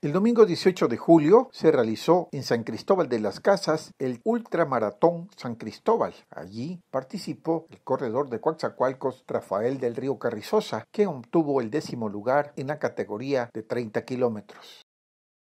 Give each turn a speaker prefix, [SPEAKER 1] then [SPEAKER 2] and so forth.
[SPEAKER 1] El domingo 18 de julio se realizó en San Cristóbal de las Casas el Ultramaratón San Cristóbal. Allí participó el corredor de Coaxacualcos Rafael del Río Carrizosa, que obtuvo el décimo lugar en la categoría de 30 kilómetros.